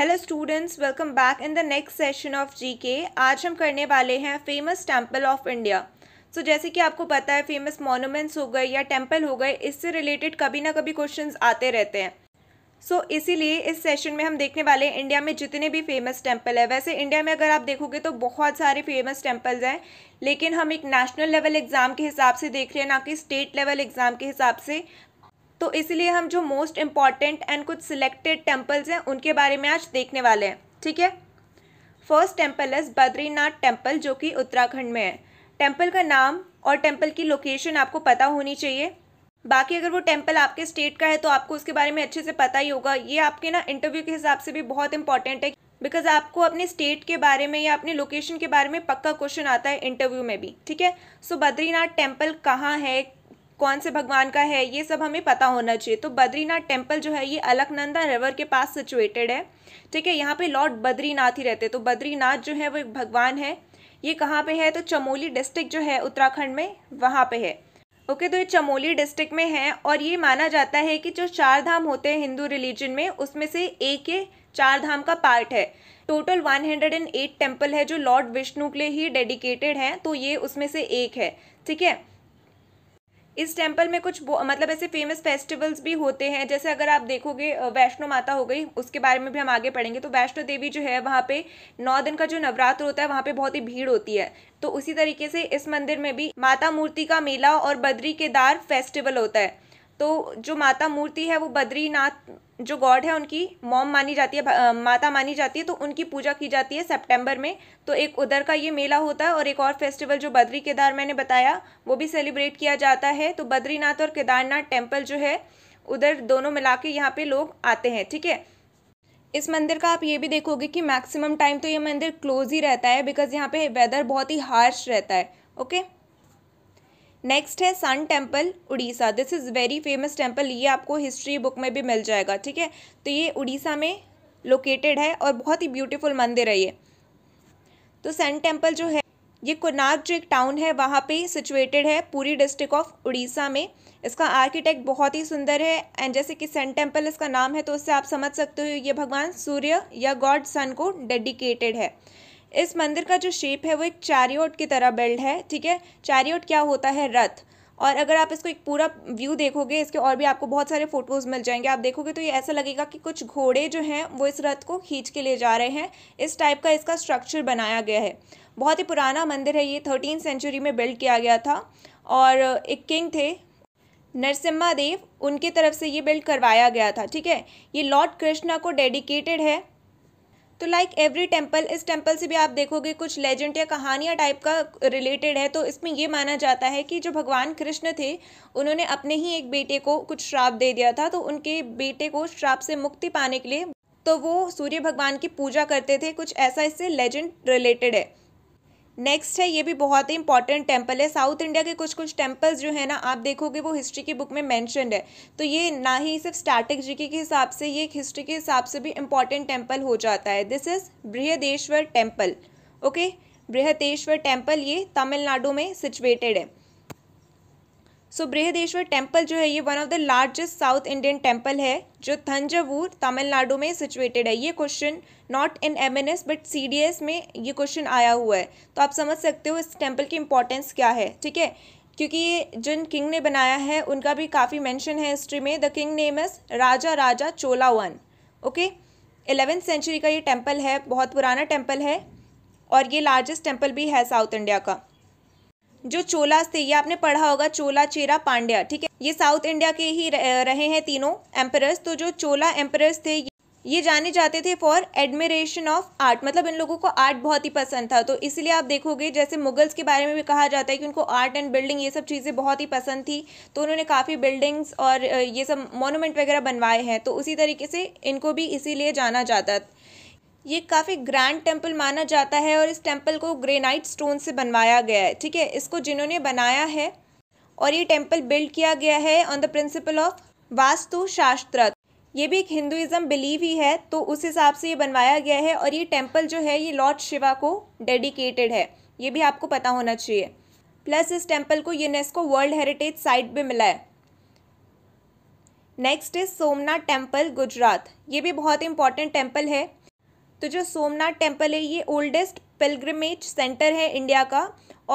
Hello students welcome back in the next session of GK आज हम करने वाले हैं famous temple of India so जैसे कि आपको पता है फेमस मोनूमेंट्स हो गए या टेंपल हो गए इससे रिलेटेड कभी ना कभी क्वेश्चंस आते रहते हैं सो so, इसीलिए इस सेशन में हम देखने वाले हैं इंडिया में जितने भी फेमस टेम्पल है वैसे इंडिया में अगर आप देखोगे तो बहुत सारे फेमस टेम्पल्स हैं लेकिन हम एक नेशनल लेवल एग्ज़ाम के हिसाब से देख रहे हैं ना कि स्टेट लेवल एग्ज़ाम के हिसाब से तो इसलिए हम जो मोस्ट इम्पॉर्टेंट एंड कुछ सिलेक्टेड टेम्पल्स हैं उनके बारे में आज देखने वाले हैं ठीक है फर्स्ट टेम्पल है बद्रीनाथ टेम्पल जो कि उत्तराखंड में है टेम्पल का नाम और टेम्पल की लोकेशन आपको पता होनी चाहिए बाकी अगर वो टेम्पल आपके स्टेट का है तो आपको उसके बारे में अच्छे से पता ही होगा ये आपके ना इंटरव्यू के हिसाब से भी बहुत इंपॉर्टेंट है बिकॉज आपको अपने स्टेट के बारे में या अपने लोकेशन के बारे में पक्का क्वेश्चन आता है इंटरव्यू में भी ठीक है सो बद्रीनाथ टेम्पल कहाँ है कौन से भगवान का है ये सब हमें पता होना चाहिए तो बद्रीनाथ टेम्पल जो है ये अलकनंदा रिवर के पास सिचुएटेड है ठीक है यहाँ पे लॉर्ड बद्रीनाथ ही रहते हैं तो बद्रीनाथ जो है वो एक भगवान है ये कहाँ पे है तो चमोली डिस्ट्रिक्ट जो है उत्तराखंड में वहाँ पे है ओके तो ये चमोली डिस्ट्रिक्ट में है और ये माना जाता है कि जो चार धाम होते हैं हिंदू रिलीजन में उसमें से एक ये चार धाम का पार्ट है टोटल 108 टेम्पल है जो लॉर्ड विष्णु के लिए ही डेडिकेटेड हैं तो ये उसमें से एक है ठीक है इस टेम्पल में कुछ मतलब ऐसे फेमस फेस्टिवल्स भी होते हैं जैसे अगर आप देखोगे वैष्णो माता हो गई उसके बारे में भी हम आगे पढ़ेंगे तो वैष्णो देवी जो है वहाँ पे नौ दिन का जो नवरात्र होता है वहाँ पे बहुत ही भीड़ होती है तो उसी तरीके से इस मंदिर में भी माता मूर्ति का मेला और बद्री केदार फेस्टिवल होता है तो जो माता मूर्ति है वो बद्रीनाथ जो गॉड है उनकी मॉम मानी जाती है माता मानी जाती है तो उनकी पूजा की जाती है सितंबर में तो एक उधर का ये मेला होता है और एक और फेस्टिवल जो बद्री केदार मैंने बताया वो भी सेलिब्रेट किया जाता है तो बद्रीनाथ और केदारनाथ टेम्पल जो है उधर दोनों मिला के यहाँ पे लोग आते हैं ठीक है इस मंदिर का आप ये भी देखोगे कि मैक्सिमम टाइम तो ये मंदिर क्लोज ही रहता है बिकॉज़ यहाँ पे वेदर बहुत ही हार्श रहता है ओके नेक्स्ट है sun temple Orissa this is very famous temple ये आपको हिस्ट्री बुक में भी मिल जाएगा ठीक है तो ये उड़ीसा में लोकेटेड है और बहुत ही ब्यूटीफुल मंदिर है ये तो सन टेम्पल जो है ये कोनार्क जो एक टाउन है वहाँ पे सिचुएटेड है पूरी डिस्ट्रिक्ट ऑफ उड़ीसा में इसका आर्किटेक्ट बहुत ही सुंदर है एंड जैसे कि सन टेम्पल इसका नाम है तो उससे आप समझ सकते हो ये भगवान सूर्य या गॉड सन को डेडिकेटेड है इस मंदिर का जो शेप है वो एक चैरियोट की तरह बिल्ड है ठीक है चैरियोट क्या होता है रथ और अगर आप इसको एक पूरा व्यू देखोगे इसके और भी आपको बहुत सारे फोटोज़ मिल जाएंगे आप देखोगे तो ये ऐसा लगेगा कि कुछ घोड़े जो हैं वो इस रथ को खींच के ले जा रहे हैं इस टाइप का इसका स्ट्रक्चर बनाया गया है बहुत ही पुराना मंदिर है ये थर्टीन सेंचुरी में बिल्ड किया गया था और एक किंग थे नरसिम्हा देव उनकी तरफ से ये बिल्ड करवाया गया था ठीक है ये लॉर्ड कृष्णा को डेडिकेटेड है तो लाइक एवरी टेम्पल इस टेम्पल से भी आप देखोगे कुछ लेजेंड या कहानियाँ टाइप का रिलेटेड है तो इसमें यह माना जाता है कि जो भगवान कृष्ण थे उन्होंने अपने ही एक बेटे को कुछ श्राप दे दिया था तो उनके बेटे को श्राप से मुक्ति पाने के लिए तो वो सूर्य भगवान की पूजा करते थे कुछ ऐसा इससे लेजेंड रिलेटेड है नेक्स्ट है ये भी बहुत ही इंपॉर्टेंट टेम्पल है साउथ इंडिया के कुछ कुछ टेम्पल्स जो है ना आप देखोगे वो हिस्ट्री की बुक में मैंशनड है तो ये ना ही सिर्फ स्टार्टिक जी के हिसाब से ये हिस्ट्री के हिसाब से भी इंपॉर्टेंट टेम्पल हो जाता है this is Brihadeshwara temple okay Brihadeshwara temple ये तमिलनाडु में सिचुएटेड है सो बृहदेश्वर टेम्पल जो है ये one of the largest south Indian temple है जो थंजावूर तमिलनाडु में सिचुएटेड है ये question not in M N S but C D S में ये क्वेश्चन आया हुआ है तो आप समझ सकते हो इस टेम्पल की इंपॉर्टेंस क्या है ठीक है क्योंकि ये जिन किंग ने बनाया है उनका भी काफ़ी मैंशन है हिस्ट्री में the king name is Raja Raja Chola one okay eleventh century का ये टेम्पल है बहुत पुराना टेम्पल है और ये लार्जेस्ट टेम्पल भी है साउथ इंडिया का जो चोलास थे ये आपने पढ़ा होगा चोला चेरा पांड्या ठीक है ये साउथ इंडिया के ही रहे हैं तीनों एम्परर्स तो जो चोला एम्परर्स थे ये जाने जाते थे फॉर एडमिरेशन ऑफ आर्ट मतलब इन लोगों को आर्ट बहुत ही पसंद था तो इसलिए आप देखोगे जैसे मुगल्स के बारे में भी कहा जाता है कि उनको आर्ट एंड बिल्डिंग ये सब चीज़ें बहुत ही पसंद थी तो उन्होंने काफ़ी बिल्डिंग्स और ये सब मोनूमेंट वगैरह बनवाए हैं तो उसी तरीके से इनको भी इसीलिए जाना जाता ये काफ़ी ग्रैंड टेम्पल माना जाता है और इस टेम्पल को ग्रेनाइट स्टोन से बनवाया गया है ठीक है इसको जिन्होंने बनाया है और ये टेम्पल बिल्ड किया गया है on the principle of Vastu Shastra ये भी एक हिंदुज़म बिलीव ही है तो उस हिसाब से ये बनवाया गया है और ये टेम्पल जो है ये लॉर्ड शिवा को डेडिकेटेड है ये भी आपको पता होना चाहिए प्लस इस टेम्पल को यूनेस्को वर्ल्ड हेरिटेज साइट भी मिला है next is Somnath temple Gujarat ये भी बहुत इंपॉर्टेंट टेम्पल है तो जो सोमनाथ टेम्पल है ये ओल्डेस्ट पिलग्रमेज सेंटर है इंडिया का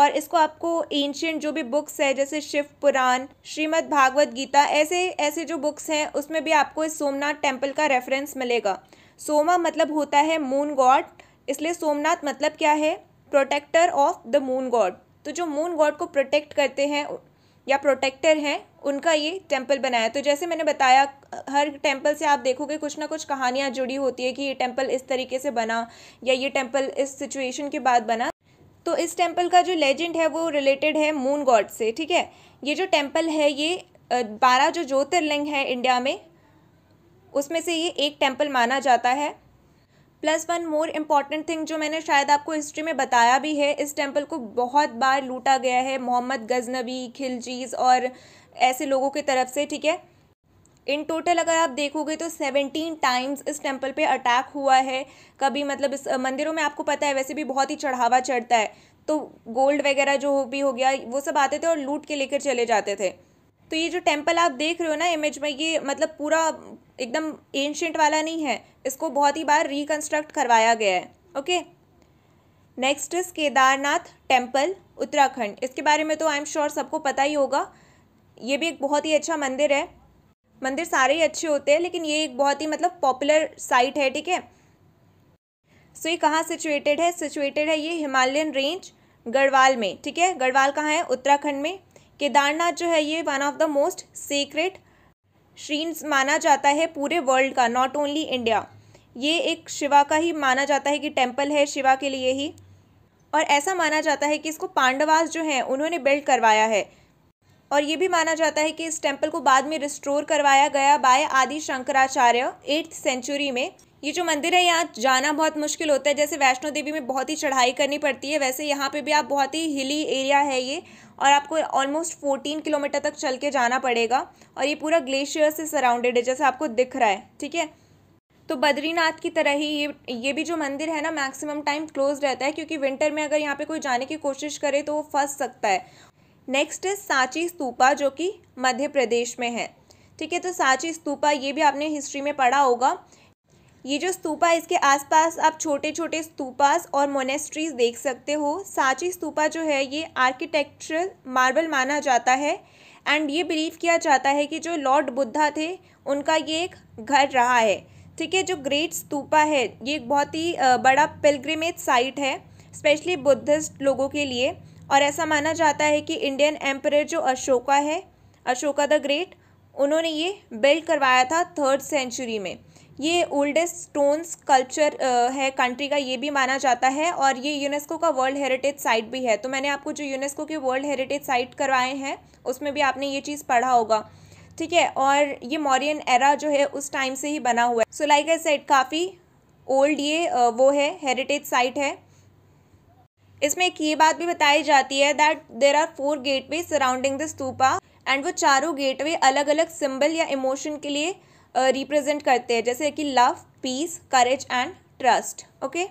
और इसको आपको एंशियंट जो भी बुक्स है जैसे शिव पुराण श्रीमद् भागवत गीता ऐसे ऐसे जो बुक्स हैं उसमें भी आपको इस सोमनाथ टेम्पल का रेफरेंस मिलेगा सोमा मतलब होता है मून गॉड इसलिए सोमनाथ मतलब क्या है protector of the moon god तो जो मून गॉड को प्रोटेक्ट करते हैं या प्रोटेक्टर हैं उनका ये टेम्पल बनाया तो जैसे मैंने बताया हर टेम्पल से आप देखोगे कुछ ना कुछ कहानियाँ जुड़ी होती है कि ये टेम्पल इस तरीके से बना या ये टेम्पल इस सिचुएशन के बाद बना तो इस टेम्पल का जो लेजेंड है वो रिलेटेड है मून गॉड से ठीक है ये जो टेम्पल है ये बारह जो ज्योतिर्लिंग है इंडिया में उसमें से ये एक टेम्पल माना जाता है plus one more important thing जो मैंने शायद आपको हिस्ट्री में बताया भी है इस टेम्पल को बहुत बार लूटा गया है मोहम्मद गजनबी खिलजीज और ऐसे लोगों की तरफ से ठीक है इन टोटल अगर आप देखोगे तो सेवेंटीन टाइम्स इस टेम्पल पे अटैक हुआ है कभी मतलब इस मंदिरों में आपको पता है वैसे भी बहुत ही चढ़ावा चढ़ता है तो गोल्ड वगैरह जो भी हो गया वो सब आते थे और लूट के लेकर चले जाते थे तो ये जो टेम्पल आप देख रहे हो ना इमेज में ये मतलब पूरा एकदम एंशेंट वाला नहीं है इसको बहुत ही बार रिकन्स्ट्रक्ट करवाया गया है okay next is Kedarnath temple Uttarakhand इसके बारे में तो आई एम श्योर सबको पता ही होगा ये भी एक बहुत ही अच्छा मंदिर है मंदिर सारे ही अच्छे होते हैं लेकिन ये एक बहुत ही मतलब पॉपुलर साइट है ठीक है सो ये कहाँ सिचुएटेड है सिचुएटेड है ये हिमालयन रेंज गढ़वाल में ठीक है गढ़वाल कहाँ है उत्तराखंड में केदारनाथ जो है ये one of the most sacred shrines माना जाता है पूरे वर्ल्ड का नॉट ओनली इंडिया ये एक शिवा का ही माना जाता है कि टेम्पल है शिवा के लिए ही और ऐसा माना जाता है कि इसको पांडवास जो हैं उन्होंने बिल्ड करवाया है और ये भी माना जाता है कि इस टेम्पल को बाद में रिस्टोर करवाया गया बाय आदि शंकराचार्य एट्थ सेंचुरी में ये जो मंदिर है यहाँ जाना बहुत मुश्किल होता है जैसे वैष्णो देवी में बहुत ही चढ़ाई करनी पड़ती है वैसे यहाँ पे भी आप बहुत ही हिली एरिया है ये और आपको ऑलमोस्ट फोर्टीन किलोमीटर तक चल के जाना पड़ेगा और ये पूरा ग्लेशियर से सराउंडेड है जैसे आपको दिख रहा है ठीक है तो बद्रीनाथ की तरह ही ये ये भी जो मंदिर है ना मैक्सिमम टाइम क्लोज रहता है क्योंकि विंटर में अगर यहाँ पे कोई जाने की कोशिश करे तो वो फंस सकता है नेक्स्ट है सांची स्तूपा जो कि मध्य प्रदेश में है ठीक है तो सांची स्तूपा ये भी आपने हिस्ट्री में पढ़ा होगा ये जो स्तूपा इसके आसपास आप छोटे छोटे स्तूपास और मोनेस्ट्रीज देख सकते हो सांची स्तूपा जो है ये आर्किटेक्चरल मार्बल माना जाता है एंड ये बिलीव किया जाता है कि जो लॉर्ड बुद्धा थे उनका ये एक घर रहा है ठीक है जो ग्रेट स्तूपा है ये एक बहुत ही बड़ा पिलग्रिमेज साइट है स्पेशली बुद्धिस्ट लोगों के लिए और ऐसा माना जाता है कि इंडियन एम्पर जो अशोका है अशोका द ग्रेट उन्होंने ये बिल्ड करवाया था थर्ड सेंचुरी में ये ओल्डेस्ट स्टोन कल्चर है कंट्री का ये भी माना जाता है और ये यूनेस्को का वर्ल्ड हेरिटेज साइट भी है तो मैंने आपको जो यूनेस्को के वर्ल्ड हेरिटेज साइट करवाए हैं उसमें भी आपने ये चीज़ पढ़ा होगा ठीक है और ये मॉरियन एरा जो है उस टाइम से ही बना हुआ है सो लाइक आई सेड काफ़ी ओल्ड ये वो है हेरिटेज साइट है इसमें एक ये बात भी बताई जाती है that there are four gateway surrounding the stupa and वो चारों गेटवे अलग अलग सिंबल या इमोशन के लिए रिप्रेजेंट करते हैं जैसे कि love peace courage and trust okay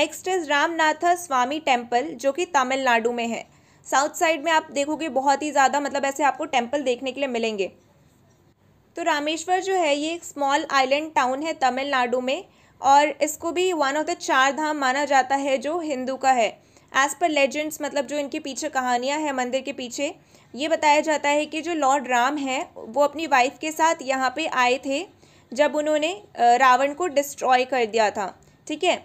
next is Ramanatha Swami temple जो कि तमिलनाडु में है साउथ साइड में आप देखोगे बहुत ही ज़्यादा मतलब ऐसे आपको टेम्पल देखने के लिए मिलेंगे तो रामेश्वर जो है ये एक स्मॉल आइलैंड टाउन है तमिलनाडु में और इसको भी वन ऑफ द चार धाम माना जाता है जो हिंदू का है एज़ पर लेजेंड्स मतलब जो इनके पीछे कहानियाँ हैं मंदिर के पीछे ये बताया जाता है कि जो लॉर्ड राम है वो अपनी वाइफ के साथ यहाँ पे आए थे जब उन्होंने रावण को डिस्ट्रॉय कर दिया था ठीक है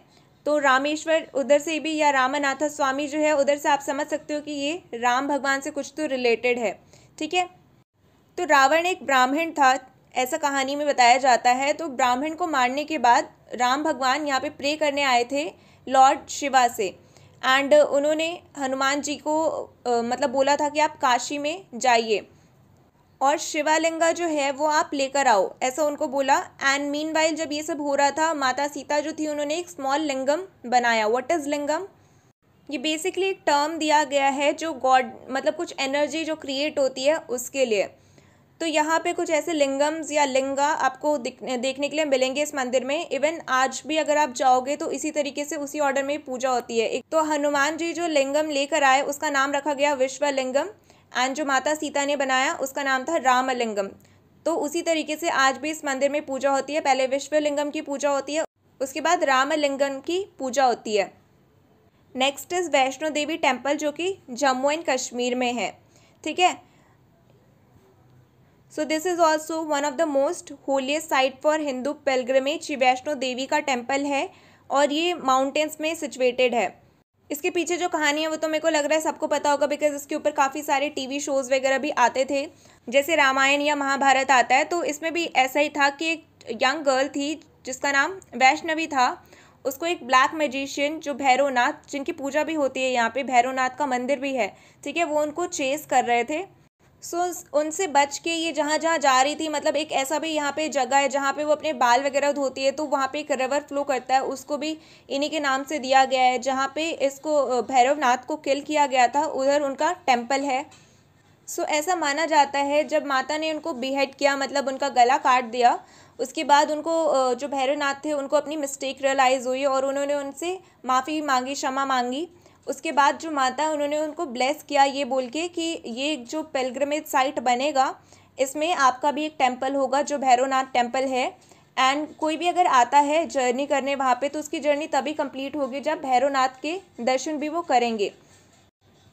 तो रामेश्वर उधर से भी या रामानाथा स्वामी जो है उधर से आप समझ सकते हो कि ये राम भगवान से कुछ तो रिलेटेड है ठीक है तो रावण एक ब्राह्मण था ऐसा कहानी में बताया जाता है तो ब्राह्मण को मारने के बाद राम भगवान यहाँ पे प्रे करने आए थे लॉर्ड शिवा से एंड उन्होंने हनुमान जी को मतलब बोला था कि आप काशी में जाइए और शिवालिंगा जो है वो आप लेकर आओ ऐसा उनको बोला एंड मीन वाइल जब ये सब हो रहा था माता सीता जो थी उन्होंने एक स्मॉल लिंगम बनाया वट इज़ लिंगम ये बेसिकली एक टर्म दिया गया है जो गॉड मतलब कुछ एनर्जी जो क्रिएट होती है उसके लिए तो यहाँ पे कुछ ऐसे लिंगम्स या लिंगा आपको देखने के लिए मिलेंगे इस मंदिर में इवन आज भी अगर आप जाओगे तो इसी तरीके से उसी ऑर्डर में पूजा होती है तो हनुमान जी जो लिंगम लेकर आए उसका नाम रखा गया विश्व लिंगम एंड जो माता सीता ने बनाया उसका नाम था रामलिंगम तो उसी तरीके से आज भी इस मंदिर में पूजा होती है पहले विश्वलिंगम की पूजा होती है उसके बाद रामलिंगम की पूजा होती है next is Vaishno Devi temple जो कि जम्मू एंड कश्मीर में है ठीक है so this is also one of the most holiest site for Hindu pilgrimage Vaishno Devi का टेम्पल है और ये माउंटेन्स में सिचुएटेड है इसके पीछे जो कहानी है वो तो मेरे को लग रहा है सबको पता होगा बिकॉज इसके ऊपर काफ़ी सारे टीवी शोज़ वगैरह भी आते थे जैसे रामायण या महाभारत आता है तो इसमें भी ऐसा ही था कि एक यंग गर्ल थी जिसका नाम वैष्णवी था उसको एक ब्लैक मैजिशियन जो भैरवनाथ जिनकी पूजा भी होती है यहाँ पे भैरवनाथ का मंदिर भी है ठीक है वो उनको चेस कर रहे थे सो so, उनसे बच के ये जहाँ जहाँ जा रही थी मतलब एक ऐसा भी यहाँ पे जगह है जहाँ पे वो अपने बाल वगैरह धोती है तो वहाँ पे एक रिवर फ्लो करता है उसको भी इन्हीं के नाम से दिया गया है जहाँ पे इसको भैरवनाथ को किल किया गया था उधर उनका टेम्पल है सो so, ऐसा माना जाता है जब माता ने उनको बीहेड किया मतलब उनका गला काट दिया उसके बाद उनको जो भैरवनाथ थे उनको अपनी मिस्टेक रियलाइज़ हुई और उन्होंने उनसे माफ़ी मांगी क्षमा मांगी उसके बाद जो माता है उन्होंने उनको ब्लेस किया ये बोल के कि ये जो पेलग्रमेज साइट बनेगा इसमें आपका भी एक टेम्पल होगा जो भैरवनाथ टेम्पल है एंड कोई भी अगर आता है जर्नी करने वहाँ पे तो उसकी जर्नी तभी कंप्लीट होगी जब भैरवनाथ के दर्शन भी वो करेंगे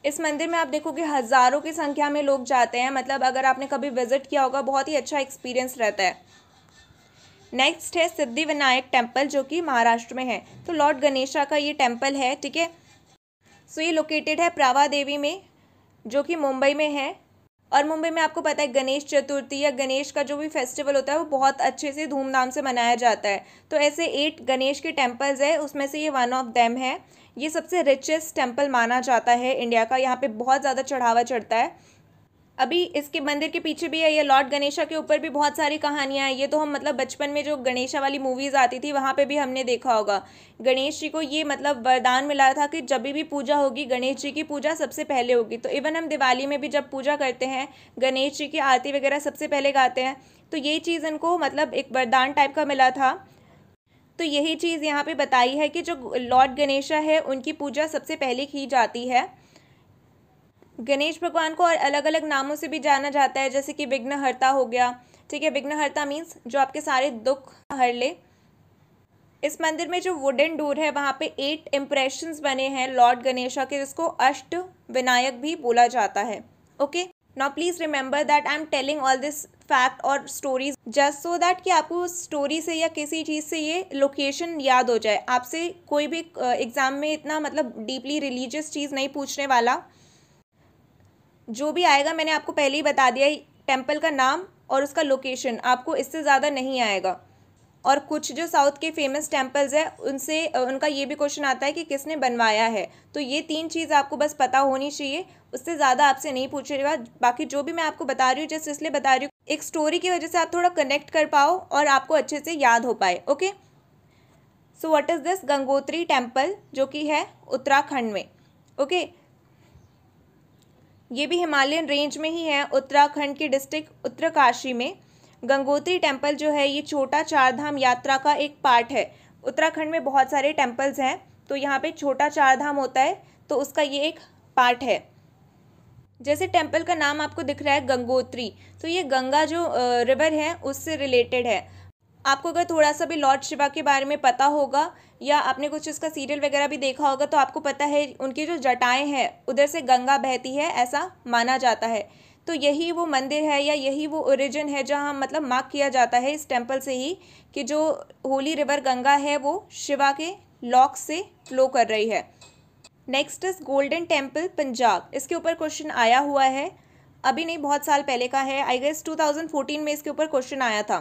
इस मंदिर में आप देखोगे हज़ारों की संख्या में लोग जाते हैं मतलब अगर आपने कभी विज़िट किया होगा बहुत ही अच्छा एक्सपीरियंस रहता है नेक्स्ट है सिद्धि विनायक टेम्पल जो कि महाराष्ट्र में है तो लॉर्ड गणेशा का ये टेम्पल है ठीक है सो ये लोकेटेड है प्रावा देवी में जो कि मुंबई में है और मुंबई में आपको पता है गणेश चतुर्थी या गणेश का जो भी फेस्टिवल होता है वो बहुत अच्छे से धूमधाम से मनाया जाता है तो ऐसे एट गणेश के टेम्पल्स है उसमें से ये वन ऑफ देम है ये सबसे रिचेस्ट टेम्पल माना जाता है इंडिया का यहाँ पे बहुत ज़्यादा चढ़ावा चढ़ता है अभी इसके मंदिर के पीछे भी है ये लॉर्ड गणेशा के ऊपर भी बहुत सारी कहानियाँ हैं ये तो हम मतलब बचपन में जो गणेशा वाली मूवीज़ आती थी वहाँ पे भी हमने देखा होगा गणेश जी को ये मतलब वरदान मिला था कि जब भी पूजा होगी गणेश जी की पूजा सबसे पहले होगी तो इवन हम दिवाली में भी जब पूजा करते हैं गणेश जी की आरती वगैरह सबसे पहले गाते हैं तो ये चीज़ इनको मतलब एक वरदान टाइप का मिला था तो यही चीज़ यहाँ पर बताई है कि जो लॉर्ड गणेशा है उनकी पूजा सबसे पहले की जाती है गणेश भगवान को और अलग अलग नामों से भी जाना जाता है जैसे कि विघ्नहर्ता हो गया ठीक है विघ्नहर्ता मीन्स जो आपके सारे दुख हर ले इस मंदिर में जो वुडन डोर है वहाँ पे एट इम्प्रेशंस बने हैं लॉर्ड गणेशा के जिसको अष्ट विनायक भी बोला जाता है okay now please remember that I am telling all this fact और स्टोरीज जस्ट सो दैट कि आपको उस स्टोरी से या किसी चीज़ से ये लोकेशन याद हो जाए आपसे कोई भी एग्ज़ाम में इतना मतलब डीपली रिलीजियस चीज़ नहीं पूछने वाला जो भी आएगा मैंने आपको पहले ही बता दिया टेम्पल का नाम और उसका लोकेशन आपको इससे ज़्यादा नहीं आएगा और कुछ जो साउथ के फेमस टेम्पल्स हैं उनसे उनका ये भी क्वेश्चन आता है कि किसने बनवाया है तो ये तीन चीज़ आपको बस पता होनी चाहिए उससे ज़्यादा आपसे नहीं पूछेगा बाकी जो भी मैं आपको बता रही हूँ जस्ट इसलिए बता रही हूँ एक स्टोरी की वजह से आप थोड़ा कनेक्ट कर पाओ और आपको अच्छे से याद हो पाए okay so what is this Gangotri temple जो कि है उत्तराखंड में ओके okay? ये भी हिमालयन रेंज में ही है उत्तराखंड के डिस्ट्रिक्ट उत्तरकाशी में गंगोत्री टेम्पल जो है ये छोटा चारधाम यात्रा का एक पार्ट है उत्तराखंड में बहुत सारे टेम्पल्स हैं तो यहाँ पे छोटा चारधाम होता है तो उसका ये एक पार्ट है जैसे टेम्पल का नाम आपको दिख रहा है गंगोत्री तो ये गंगा जो रिवर है उससे रिलेटेड है आपको अगर थोड़ा सा भी लॉर्ड शिवा के बारे में पता होगा या आपने कुछ उसका सीरियल वगैरह भी देखा होगा तो आपको पता है उनकी जो जटाएँ हैं उधर से गंगा बहती है ऐसा माना जाता है तो यही वो मंदिर है या यही वो ओरिजिन है जहाँ मतलब मार्क किया जाता है इस टेम्पल से ही कि जो होली रिवर गंगा है वो शिवा के लॉक से फ्लो कर रही है next is golden temple Punjab इसके ऊपर क्वेश्चन आया हुआ है अभी नहीं बहुत साल पहले का है आई गेस 2014 में इसके ऊपर क्वेश्चन आया था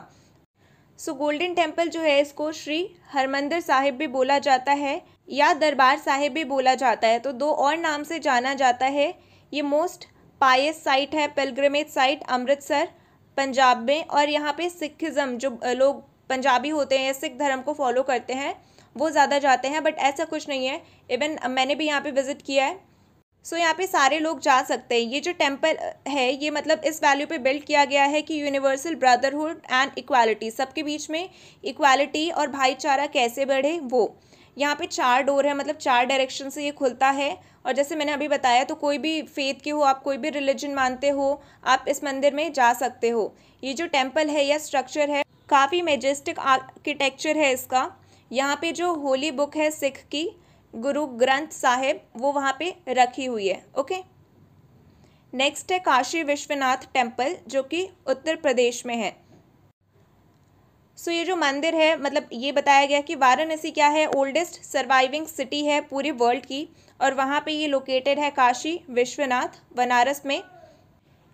सो गोल्डन टेम्पल जो है इसको श्री हरमंदिर साहिब भी बोला जाता है या दरबार साहिब भी बोला जाता है तो दो और नाम से जाना जाता है ये मोस्ट पायस साइट है पिलग्रमेज साइट अमृतसर पंजाब में और यहाँ पे सिखिज़म जो लोग पंजाबी होते हैं सिख धर्म को फॉलो करते हैं वो ज़्यादा जाते हैं बट ऐसा कुछ नहीं है इवन मैंने भी यहाँ पे विज़िट किया है सो यहाँ पे सारे लोग जा सकते हैं ये जो टेम्पल है ये मतलब इस वैल्यू पे बिल्ड किया गया है कि यूनिवर्सल ब्रदरहुड एंड इक्वालिटी सबके बीच में इक्वालिटी और भाईचारा कैसे बढ़े वो यहाँ पे चार डोर है मतलब चार डायरेक्शन से ये खुलता है और जैसे मैंने अभी बताया तो कोई भी फेथ के हो आप कोई भी रिलीजन मानते हो आप इस मंदिर में जा सकते हो ये जो टेम्पल है या स्ट्रक्चर है काफ़ी मेजेस्टिक आर्किटेक्चर है इसका यहाँ पे जो होली बुक है सिख की गुरु ग्रंथ साहिब वो वहाँ पे रखी हुई है ओके नेक्स्ट है काशी विश्वनाथ टेम्पल जो कि उत्तर प्रदेश में है सो so, ये जो मंदिर है मतलब ये बताया गया कि वाराणसी क्या है ओल्डेस्ट सर्वाइविंग सिटी है पूरे वर्ल्ड की और वहाँ पे ये लोकेटेड है काशी विश्वनाथ बनारस में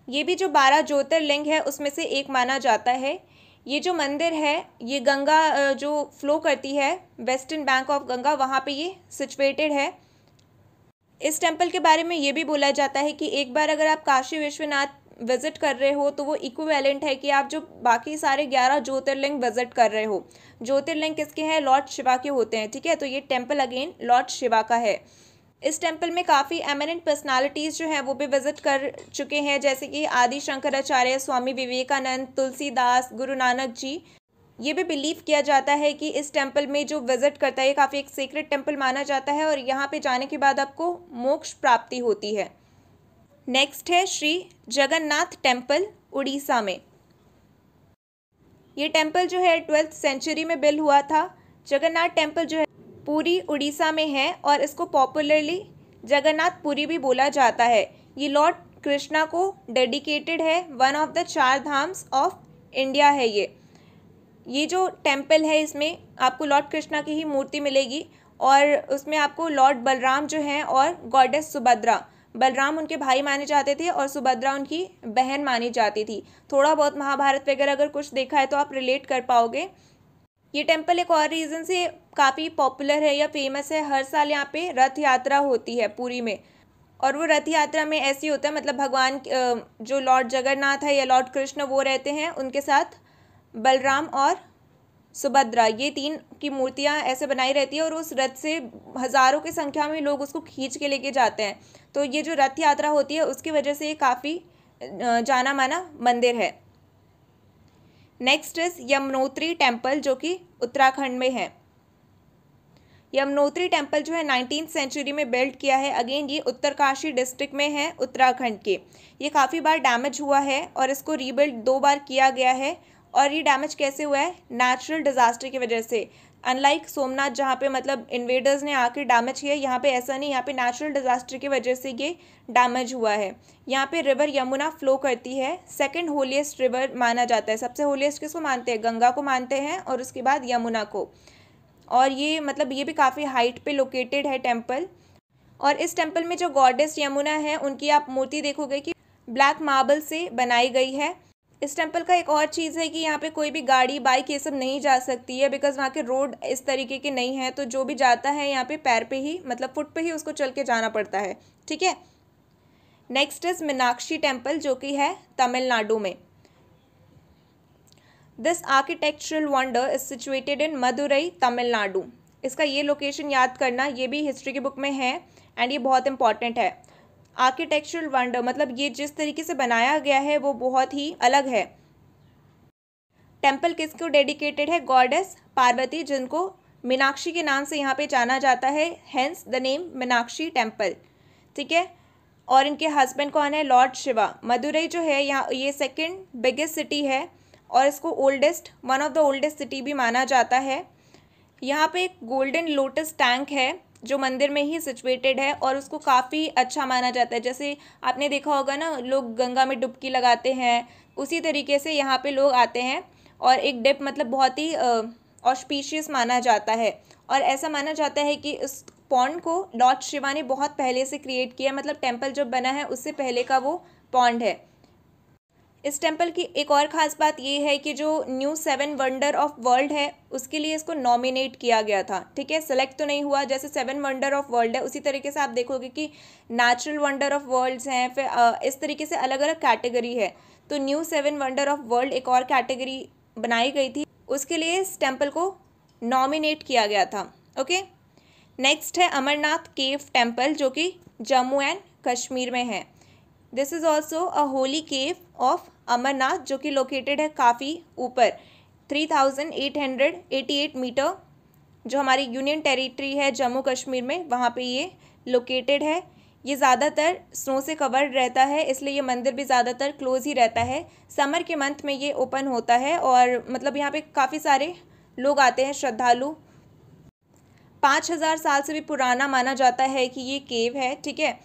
ये भी जो बारह ज्योतिर्लिंग है उसमें से एक माना जाता है ये जो मंदिर है ये गंगा जो फ्लो करती है वेस्टर्न बैंक ऑफ गंगा वहाँ पे ये सिचुएटेड है इस टेम्पल के बारे में ये भी बोला जाता है कि एक बार अगर आप काशी विश्वनाथ विज़िट कर रहे हो तो वो इक्वेलेंट है कि आप जो बाकी सारे ग्यारह ज्योतिर्लिंग विज़िट कर रहे हो ज्योतिर्लिंग किसके हैं लॉर्ड शिवा के होते हैं ठीक है तो ये टेम्पल अगेन लॉर्ड शिवा का है इस टेम्पल में काफ़ी एमिनेंट पर्सनालिटीज़ जो हैं वो भी विज़िट कर चुके हैं जैसे कि आदि शंकराचार्य स्वामी विवेकानंद तुलसीदास गुरु नानक जी ये भी बिलीव किया जाता है कि इस टेम्पल में जो विज़िट करता है काफ़ी एक सीक्रेट टेम्पल माना जाता है और यहाँ पे जाने के बाद आपको मोक्ष प्राप्ति होती है नेक्स्ट है श्री जगन्नाथ टेम्पल उड़ीसा में ये टेम्पल जो है ट्वेल्थ सेंचुरी में बिल हुआ था जगन्नाथ टेम्पल जो है पूरी उड़ीसा में है और इसको पॉपुलरली जगन्नाथ पुरी भी बोला जाता है ये लॉर्ड कृष्णा को डेडिकेटेड है वन ऑफ द चार धाम्स ऑफ इंडिया है ये ये जो टेम्पल है इसमें आपको लॉर्ड कृष्णा की ही मूर्ति मिलेगी और उसमें आपको लॉर्ड बलराम जो हैं और गॉडेस सुभद्रा बलराम उनके भाई माने जाते थे और सुभद्रा उनकी बहन मानी जाती थी थोड़ा बहुत महाभारत वगैरह अगर कुछ देखा है तो आप रिलेट कर पाओगे ये टेम्पल एक और रीज़न से काफ़ी पॉपुलर है या फेमस है हर साल यहाँ पे रथ यात्रा होती है पूरी में और वो रथ यात्रा में ऐसे होता है मतलब भगवान जो लॉर्ड जगन्नाथ है या लॉर्ड कृष्ण वो रहते हैं उनके साथ बलराम और सुभद्रा ये तीन की मूर्तियाँ ऐसे बनाई रहती है और उस रथ से हज़ारों की संख्या में लोग उसको खींच के लेके जाते हैं तो ये जो रथ यात्रा होती है उसकी वजह से ये काफ़ी जाना माना मंदिर है नेक्स्ट इज यमुनोत्री टेम्पल जो कि उत्तराखंड में है यमुनोत्री टेम्पल जो है नाइनटीन सेंचुरी में बिल्ड किया है अगेन ये उत्तरकाशी डिस्ट्रिक्ट में है उत्तराखंड के ये काफ़ी बार डैमेज हुआ है और इसको रीबिल्ड दो बार किया गया है और ये डैमेज कैसे हुआ है नेचुरल डिज़ास्टर की वजह से अनलाइक सोमनाथ जहाँ पे मतलब इन्वेडर्स ने आके डैमेज किया यहाँ पे ऐसा नहीं यहाँ पे नेचुरल डिजास्टर की वजह से ये डैमेज हुआ है यहाँ पे रिवर यमुना फ्लो करती है सेकंड होलीस्ट रिवर माना जाता है सबसे होलीस्ट किसको मानते हैं गंगा को मानते हैं और उसके बाद यमुना को और ये मतलब ये भी काफ़ी हाइट पर लोकेटेड है टेम्पल और इस टेम्पल में जो गॉडेस यमुना है उनकी आप मूर्ति देखोगे कि ब्लैक मार्बल से बनाई गई है इस टेम्पल का एक और चीज़ है कि यहाँ पे कोई भी गाड़ी बाइक ये सब नहीं जा सकती है बिकॉज वहाँ के रोड इस तरीके के नहीं हैं तो जो भी जाता है यहाँ पे पैर पे ही मतलब फुट पे ही उसको चल के जाना पड़ता है ठीक है नेक्स्ट इज़ मीनाक्षी टेम्पल जो कि है तमिलनाडु में this architectural wonder is situated in Madurai Tamil Nadu इसका ये लोकेशन याद करना ये भी हिस्ट्री की बुक में है एंड ये बहुत इंपॉर्टेंट है आर्किटेक्चरल वंडर मतलब ये जिस तरीके से बनाया गया है वो बहुत ही अलग है टेम्पल किसको डेडिकेटेड है गॉडेस पार्वती जिनको मीनाक्षी के नाम से यहाँ पे जाना जाता है hence the name Meenakshi temple ठीक है और इनके हस्बैंड कौन है लॉर्ड शिवा मदुरई जो है यहाँ ये सेकंड बिगेस्ट सिटी है और इसको oldest one of the oldest city भी माना जाता है यहाँ पे एक गोल्डन लोटस टैंक है जो मंदिर में ही सिचुएटेड है और उसको काफ़ी अच्छा माना जाता है जैसे आपने देखा होगा ना लोग गंगा में डुबकी लगाते हैं उसी तरीके से यहाँ पे लोग आते हैं और एक डिप मतलब बहुत ही ऑस्पीशियस माना जाता है और ऐसा माना जाता है कि इस पॉन्ड को लॉर्ड शिवा ने बहुत पहले से क्रिएट किया मतलब टेम्पल जब बना है उससे पहले का वो पॉन्ड है इस टेम्पल की एक और ख़ास बात ये है कि जो new seven wonder of world है उसके लिए इसको नॉमिनेट किया गया था ठीक है सेलेक्ट तो नहीं हुआ जैसे सेवन वंडर ऑफ वर्ल्ड है उसी तरीके से आप देखोगे कि नेचुरल वंडर ऑफ वर्ल्ड्स हैं फिर इस तरीके से अलग अलग कैटेगरी है तो new seven wonder of world एक और कैटेगरी बनाई गई थी उसके लिए इस टेम्पल को नॉमिनेट किया गया था ओके नेक्स्ट है अमरनाथ केव टेम्पल जो कि जम्मू एंड कश्मीर में है this is also a holy cave of Amarnath जो कि लोकेटेड है काफ़ी ऊपर three thousand eight hundred eighty eight metre जो हमारी यूनियन टेरिटरी है जम्मू कश्मीर में वहाँ पे ये लोकेटेड है ये ज़्यादातर स्नो से कवर्ड रहता है इसलिए ये मंदिर भी ज़्यादातर क्लोज ही रहता है समर के मंथ में ये ओपन होता है और मतलब यहाँ पे काफ़ी सारे लोग आते हैं श्रद्धालु पाँच हज़ार साल से भी पुराना माना जाता है कि ये केव है ठीक है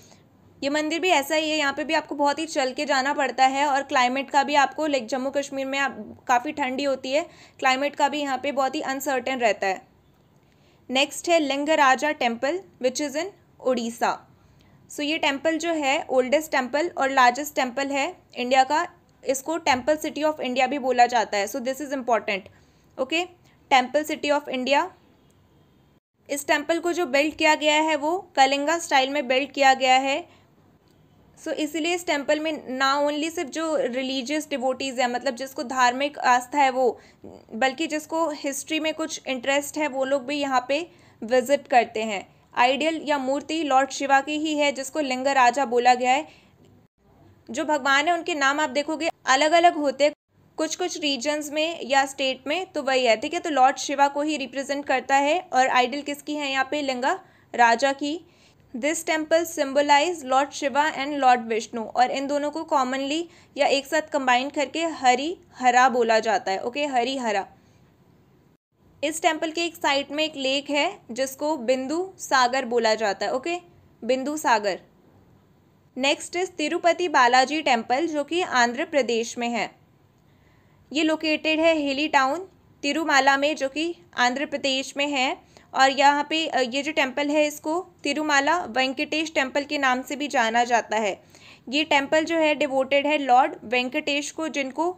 ये मंदिर भी ऐसा ही है यहाँ पे भी आपको बहुत ही चल के जाना पड़ता है और क्लाइमेट का भी आपको लाइक जम्मू कश्मीर में आप काफ़ी ठंडी होती है क्लाइमेट का भी यहाँ पे बहुत ही अनसर्टेन रहता है नेक्स्ट है Lingaraja temple which is in Orissa so ये टेम्पल जो है ओल्डेस्ट टेम्पल और लार्जेस्ट टेम्पल है इंडिया का इसको टेम्पल सिटी ऑफ इंडिया भी बोला जाता है so this is important okay temple city of India इस टेम्पल को जो बिल्ड किया गया है वो कलिंगा स्टाइल में बिल्ड किया गया है सो so, इसीलिए इस टेम्पल में ना ओनली सिर्फ जो रिलीजियस डिवोटीज़ है मतलब जिसको धार्मिक आस्था है वो बल्कि जिसको हिस्ट्री में कुछ इंटरेस्ट है वो लोग भी यहाँ पे विजिट करते हैं आइडियल या मूर्ति लॉर्ड शिवा की ही है जिसको लिंग राजा बोला गया है जो भगवान है उनके नाम आप देखोगे अलग अलग होते कुछ कुछ रीजन्स में या स्टेट में तो वही है ठीक है तो लॉर्ड शिवा को ही रिप्रजेंट करता है और आइडियल किसकी है यहाँ पर लिंगा राजा की this temple symbolise lord Shiva and lord Vishnu और इन दोनों को कॉमनली या एक साथ कंबाइन करके हरी हरा बोला जाता है ओके हरी हरा इस टेम्पल के एक साइड में एक लेक है जिसको बिंदु सागर बोला जाता है okay Bindu Sagar next is Tirupati Balaji temple जो कि आंध्र प्रदेश में है ये लोकेटेड है हिली टाउन तिरुमाला में जो कि आंध्र प्रदेश में है और यहाँ पे ये जो टेम्पल है इसको तिरुमाला वेंकटेश टेम्पल के नाम से भी जाना जाता है ये टेम्पल जो है डिवोटेड है लॉर्ड वेंकटेश को जिनको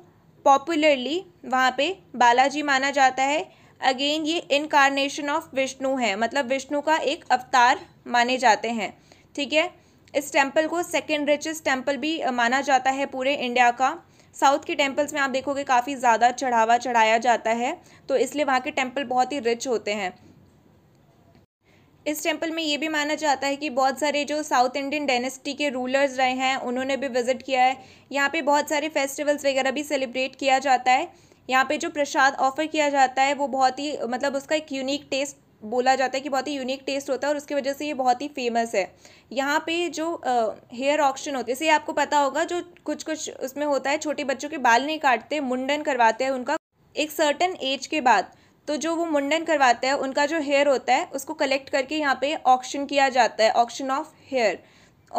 पॉपुलरली वहाँ पे बालाजी माना जाता है अगेन ये इनकारनेशन ऑफ विष्णु है मतलब विष्णु का एक अवतार माने जाते हैं ठीक है इस टेम्पल को सेकेंड रिचेस्ट टेम्पल भी माना जाता है पूरे इंडिया का साउथ के टेम्पल्स में आप देखोगे काफ़ी ज़्यादा चढ़ावा चढ़ाया जाता है तो इसलिए वहाँ के टेम्पल बहुत ही रिच होते हैं इस टेम्पल में ये भी माना जाता है कि बहुत सारे जो साउथ इंडियन डायनेस्टी के रूलर्स रहे हैं उन्होंने भी विज़िट किया है यहाँ पे बहुत सारे फेस्टिवल्स वगैरह भी सेलिब्रेट किया जाता है यहाँ पे जो प्रसाद ऑफ़र किया जाता है वो बहुत ही मतलब उसका एक यूनिक टेस्ट बोला जाता है कि बहुत ही यूनिक टेस्ट होता है और उसकी वजह से ये बहुत ही फेमस है यहाँ पे जो हेयर ऑक्शन होते इसे आपको पता होगा जो कुछ कुछ उसमें होता है छोटे बच्चों के बाल नहीं काटते मुंडन करवाते हैं उनका एक सर्टन एज के बाद तो जो वो मुंडन करवाते हैं उनका जो हेयर होता है उसको कलेक्ट करके यहाँ पे ऑक्शन किया जाता है ऑक्शन ऑफ हेयर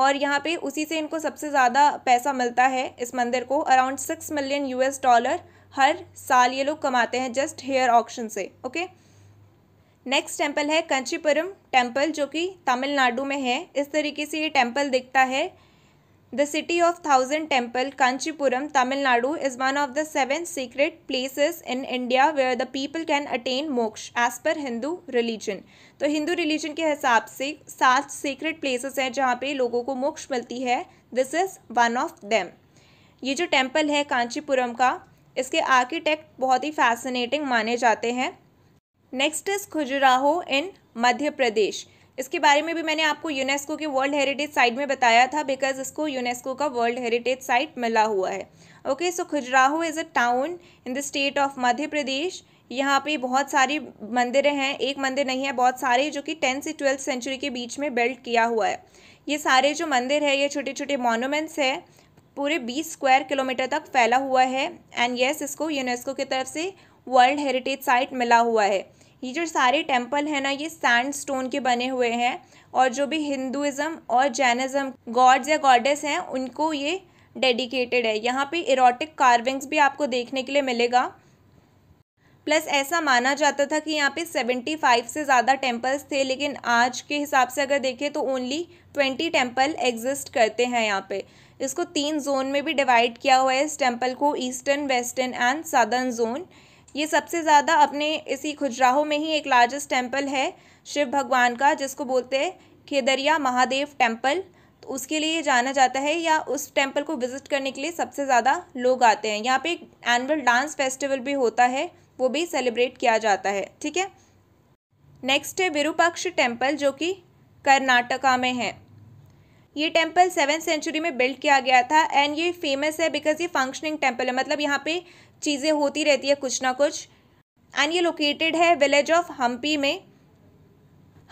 और यहाँ पे उसी से इनको सबसे ज़्यादा पैसा मिलता है इस मंदिर को around six million US dollar हर साल ये लोग कमाते हैं जस्ट हेयर ऑक्शन से ओके नेक्स्ट टेम्पल है कंचीपुरम टेम्पल जो कि तमिलनाडु में है इस तरीके से ये टेम्पल दिखता है The city of Thousand Temple, Kanchipuram, Tamil Nadu is one of the seven sacred places in India where the people can attain मोक्ष as per Hindu religion. तो हिंदू religion के हिसाब से सात sacred places हैं जहाँ पे लोगों को मोक्ष मिलती है This is one of them. ये जो temple है कांचीपुरम का इसके आर्किटेक्ट बहुत ही फैसिनेटिंग माने जाते हैं next is Khajuraho in Madhya Pradesh इसके बारे में भी मैंने आपको यूनेस्को के वर्ल्ड हेरिटेज साइट में बताया था बिकॉज इसको यूनेस्को का वर्ल्ड हेरिटेज साइट मिला हुआ है okay so Khajuraho is a town in the state of Madhya Pradesh यहाँ पे बहुत सारी मंदिर हैं एक मंदिर नहीं है बहुत सारे जो कि टेंथ से ट्वेल्थ सेंचुरी के बीच में बिल्ड किया हुआ है ये सारे जो मंदिर है ये छोटे छोटे मोनूमेंट्स है पूरे बीस स्क्वायर किलोमीटर तक फैला हुआ है एंड येस yes, इसको यूनेस्को की तरफ से वर्ल्ड हेरिटेज साइट मिला हुआ है ये जो सारे टेम्पल हैं ना ये सैंड स्टोन के बने हुए हैं और जो भी हिंदुज़म और जैनिज़म गॉड्स या गॉडेस हैं उनको ये डेडिकेटेड है यहाँ पे इरोटिक कार्विंग्स भी आपको देखने के लिए मिलेगा प्लस ऐसा माना जाता था कि यहाँ पे फाइव से ज़्यादा टेम्पल्स थे लेकिन आज के हिसाब से अगर देखें तो ओनली ट्वेंटी टेम्पल एग्जिस्ट करते हैं यहाँ पे इसको तीन जोन में भी डिवाइड किया हुआ है इस टेम्पल को eastern western and southern zone ये सबसे ज़्यादा अपने इसी खुजराहो में ही एक लार्जेस्ट टेम्पल है शिव भगवान का जिसको बोलते हैं खेदरिया महादेव टेम्पल तो उसके लिए जाना जाता है या उस टेम्पल को विज़िट करने के लिए सबसे ज़्यादा लोग आते हैं यहाँ पे एक एनुअल डांस फेस्टिवल भी होता है वो भी सेलिब्रेट किया जाता है ठीक है नेक्स्ट है विरूपक्ष टेम्पल जो कि कर्नाटका में है ये टेम्पल सेवन सेंचुरी में बिल्ड किया गया था एंड ये फेमस है बिकॉज ये फंक्शनिंग टेम्पल है मतलब यहाँ पे चीज़ें होती रहती है कुछ ना कुछ एंड ये लोकेटेड है विलेज ऑफ हम्पी में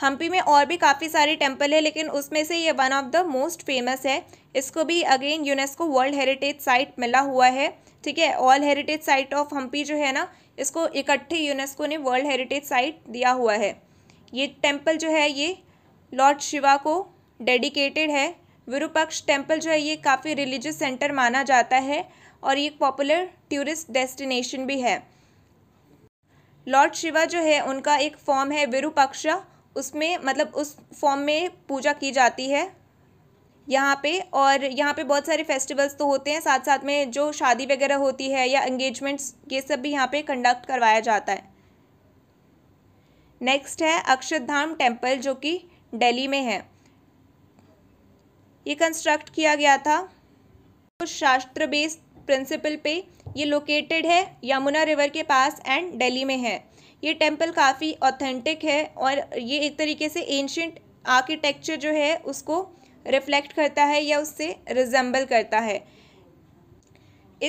हम्पी में और भी काफ़ी सारे टेम्पल है लेकिन उसमें से ये one of the most famous है इसको भी again UNESCO world heritage site मिला हुआ है ठीक है all heritage site of Hampi जो है ना इसको इकट्ठे यूनेस्को ने वर्ल्ड हेरिटेज साइट दिया हुआ है ये टेम्पल जो है ये लॉर्ड शिवा को डेडिकेटेड है विरूपक्ष टेम्पल जो है ये काफ़ी रिलीजियस सेंटर माना जाता है और ये एक पॉपुलर टूरिस्ट डेस्टिनेशन भी है लॉर्ड शिवा जो है उनका एक फॉर्म है विरूपक्ष उसमें मतलब उस फॉर्म में पूजा की जाती है यहाँ पे और यहाँ पे बहुत सारे फेस्टिवल्स तो होते हैं साथ साथ में जो शादी वगैरह होती है या एंगेजमेंट्स ये सब भी यहाँ पे कंडक्ट करवाया जाता है नेक्स्ट है अक्षरधाम टेम्पल जो कि दिल्ली में है ये कंस्ट्रक्ट किया गया था तो शास्त्र बेस्ड प्रिंसिपल पे ये लोकेटेड है यमुना रिवर के पास एंड दिल्ली में है ये टेम्पल काफ़ी ऑथेंटिक है और ये एक तरीके से एंशंट आर्किटेक्चर जो है उसको रिफ्लेक्ट करता है या उससे रिजेंबल करता है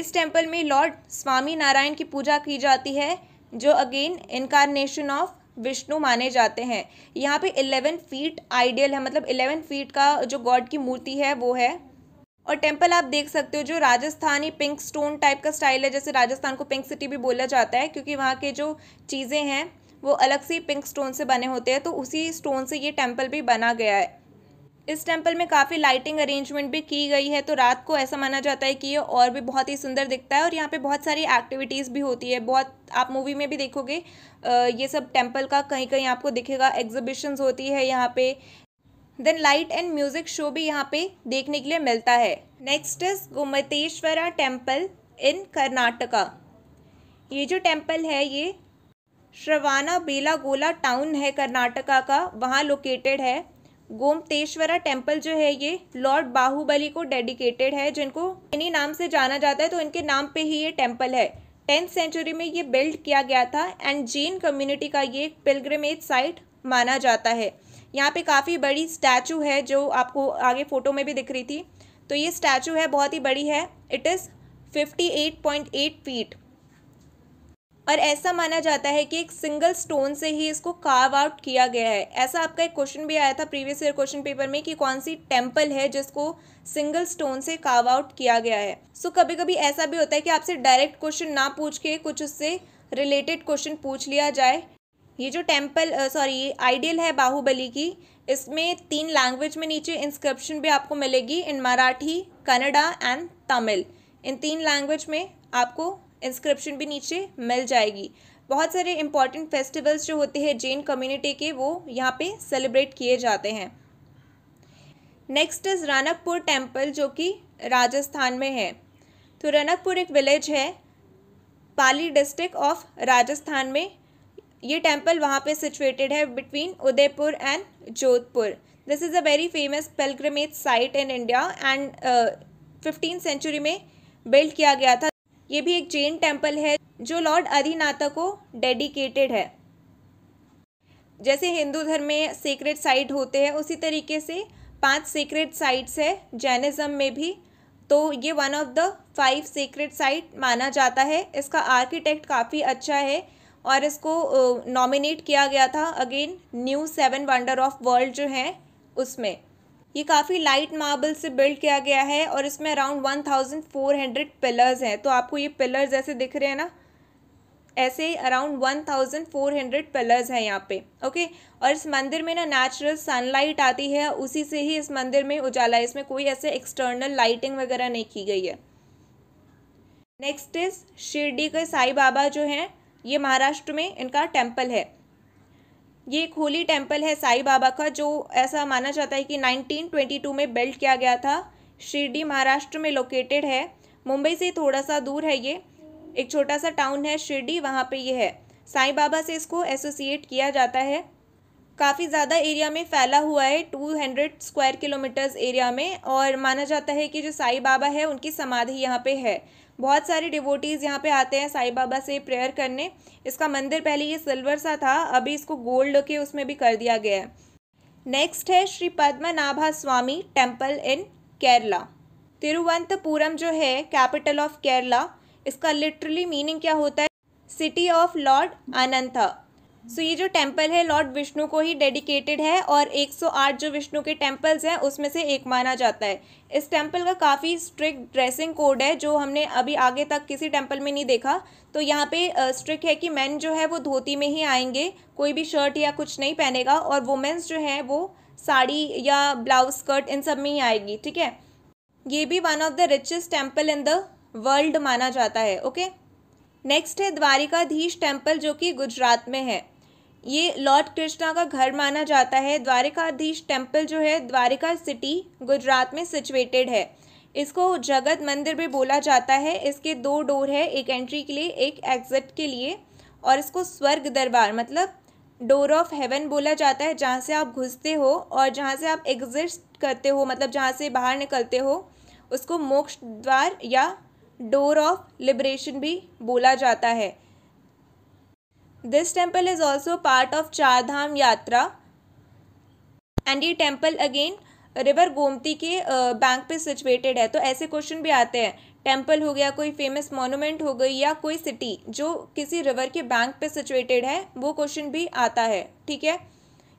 इस टेम्पल में लॉर्ड स्वामी नारायण की पूजा की जाती है जो अगेन इनकारनेशन ऑफ विष्णु माने जाते हैं यहाँ पे 11 फीट आइडियल है मतलब 11 फीट का जो गॉड की मूर्ति है वो है और टेम्पल आप देख सकते हो जो राजस्थानी पिंक स्टोन टाइप का स्टाइल है जैसे राजस्थान को पिंक सिटी भी बोला जाता है क्योंकि वहाँ के जो चीज़ें हैं वो अलग से पिंक स्टोन से बने होते हैं तो उसी स्टोन से ये टेम्पल भी बना गया है इस टेम्पल में काफ़ी लाइटिंग अरेंजमेंट भी की गई है तो रात को ऐसा माना जाता है कि ये और भी बहुत ही सुंदर दिखता है और यहाँ पे बहुत सारी एक्टिविटीज़ भी होती है बहुत आप मूवी में भी देखोगे ये सब टेम्पल का कहीं कहीं आपको दिखेगा एग्जिबिशंस होती है यहाँ पे then light and music show भी यहाँ पे देखने के लिए मिलता है next is Gomateshwara temple in Karnataka ये जो टेम्पल है ये श्रवाना बेलागोला टाउन है कर्नाटका का वहाँ लोकेटेड है गोमतेश्वरा टेम्पल जो है ये लॉर्ड बाहुबली को डेडिकेटेड है जिनको इन्हीं नाम से जाना जाता है तो इनके नाम पे ही ये टेम्पल है टेंथ सेंचुरी में ये बिल्ड किया गया था एंड जैन कम्युनिटी का ये पिलग्रमेज साइट माना जाता है यहाँ पे काफ़ी बड़ी स्टैचू है जो आपको आगे फ़ोटो में भी दिख रही थी तो ये स्टैचू है बहुत ही बड़ी है it is fifty eight point eight feet और ऐसा माना जाता है कि एक सिंगल स्टोन से ही इसको कार्व आउट किया गया है ऐसा आपका एक क्वेश्चन भी आया था प्रीवियस ईयर क्वेश्चन पेपर में कि कौन सी टेम्पल है जिसको सिंगल स्टोन से कार्व आउट किया गया है सो कभी कभी ऐसा भी होता है कि आपसे डायरेक्ट क्वेश्चन ना पूछ के कुछ उससे रिलेटेड क्वेश्चन पूछ लिया जाए ये जो टेम्पल सॉरी आइडियल है बाहुबली की इसमें तीन लैंग्वेज में नीचे इंस्क्रिप्शन भी आपको मिलेगी इन मराठी कन्नडा एंड तमिल इन तीन लैंग्वेज में आपको इंस्क्रिप्शन भी नीचे मिल जाएगी बहुत सारे इंपॉर्टेंट फेस्टिवल्स जो होते हैं जैन कम्युनिटी के वो यहाँ पे सेलिब्रेट किए जाते हैं नेक्स्ट इज़ रनकपुर टेम्पल जो कि राजस्थान में है तो रनकपुर एक विलेज है पाली डिस्ट्रिक्ट ऑफ राजस्थान में ये टेम्पल वहाँ पे सिचुएटेड है between Udaipur and Jodhpur this is a very famous pilgrimage site in India and fifteen century में बिल्ड किया गया था ये भी एक जैन टेम्पल है जो लॉर्ड आदिनाथा को डेडिकेटेड है जैसे हिंदू धर्म में सीक्रेट साइट होते हैं उसी तरीके से पांच सीक्रेट साइट्स है जैनिज़्म में भी तो ये one of the five sacred site माना जाता है इसका आर्किटेक्ट काफ़ी अच्छा है और इसको नॉमिनेट किया गया था again new seven wonder of world जो है उसमें ये काफ़ी लाइट मार्बल से बिल्ड किया गया है और इसमें around one thousand four hundred pillars हैं तो आपको ये पिलर्स ऐसे दिख रहे हैं ना ऐसे around one thousand four hundred pillars हैं यहाँ पे ओके और इस मंदिर में ना नेचुरल सनलाइट आती है उसी से ही इस मंदिर में उजाला है इसमें कोई ऐसे एक्सटर्नल लाइटिंग वगैरह नहीं की गई है नेक्स्ट इज शिरडी के साई बाबा जो हैं ये महाराष्ट्र में इनका टेम्पल है ये एक होली टेम्पल है साई बाबा का जो ऐसा माना जाता है कि 1922 में बिल्ट किया गया था शिरडी महाराष्ट्र में लोकेटेड है मुंबई से थोड़ा सा दूर है ये एक छोटा सा टाउन है शिरडी वहाँ पे ये है साई बाबा से इसको एसोसिएट किया जाता है काफ़ी ज़्यादा एरिया में फैला हुआ है two hundred square kilometres area में और माना जाता है कि जो साई बाबा है उनकी समाधि यहाँ पे है बहुत सारे डिवोटीज़ यहाँ पे आते हैं साईं बाबा से प्रेयर करने इसका मंदिर पहले ये सिल्वर सा था अभी इसको गोल्ड के उसमें भी कर दिया गया है नेक्स्ट है श्री पद्मनाभा स्वामी टेम्पल इन केरला तिरुवंतपुरम जो है कैपिटल ऑफ केरला इसका लिटरली मीनिंग क्या होता है city of lord Anantha so so, ये जो टेम्पल है लॉर्ड विष्णु को ही डेडिकेटेड है और 108 जो विष्णु के टेम्पल्स हैं उसमें से एक माना जाता है इस टेम्पल का काफ़ी स्ट्रिक्ट ड्रेसिंग कोड है जो हमने अभी आगे तक किसी टेम्पल में नहीं देखा तो यहाँ पे स्ट्रिक्ट है कि मैन जो है वो धोती में ही आएंगे कोई भी शर्ट या कुछ नहीं पहनेगा और वुमेंस जो है वो साड़ी या ब्लाउज स्कर्ट इन सब में ही आएगी ठीक है ये भी one of the richest temple in the world माना जाता है ओके नेक्स्ट है द्वारिकाधीश टेम्पल जो कि गुजरात में है ये लॉर्ड कृष्णा का घर माना जाता है द्वारिकाधीश टेम्पल जो है द्वारिका सिटी गुजरात में सिचुएटेड है इसको जगत मंदिर भी बोला जाता है इसके दो डोर है एक एंट्री के लिए एक एग्जिट के लिए और इसको स्वर्ग दरबार मतलब डोर ऑफ हेवन बोला जाता है जहाँ से आप घुसते हो और जहाँ से आप एग्जिस्ट करते हो मतलब जहाँ से बाहर निकलते हो उसको मोक्ष द्वार या डोर ऑफ लिबरेशन भी बोला जाता है this temple is also part of Chardham yatra and ये टेम्पल अगेन रिवर गोमती के बैंक पे सिचुएटेड है तो ऐसे क्वेश्चन भी आते हैं टेम्पल हो गया कोई फेमस मोनूमेंट हो गई या कोई सिटी जो किसी रिवर के बैंक पे सिचुएटेड है वो क्वेश्चन भी आता है ठीक है